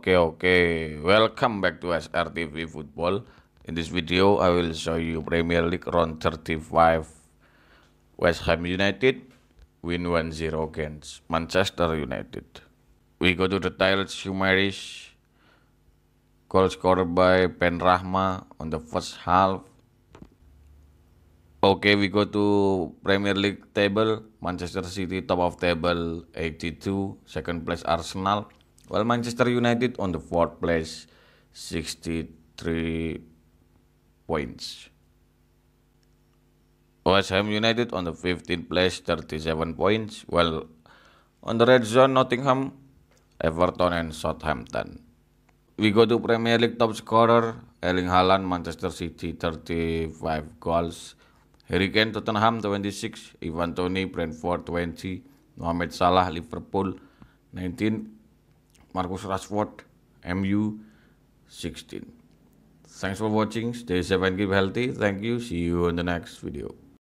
Okay, okay. Welcome back to SRTV Football. In this video, I will show you Premier League round 35. West Ham United win 1-0 against Manchester United. We go to the tiles summaries. Goal scored by Rahma on the first half. Okay, we go to Premier League table. Manchester City top of table 82, second place Arsenal Well Manchester United on the fourth place 63 points. West Ham United on the 15th place 37 points Well on the red zone Nottingham, Everton and Southampton. We go to Premier League top scorer Erling Haaland Manchester City 35 goals. Harry Kane Tottenham 26, Ivan Toni Brentford 20, Mohamed Salah Liverpool 19 Marcus Rashford, MU 16. Thanks for watching. Stay safe and keep healthy. Thank you. See you in the next video.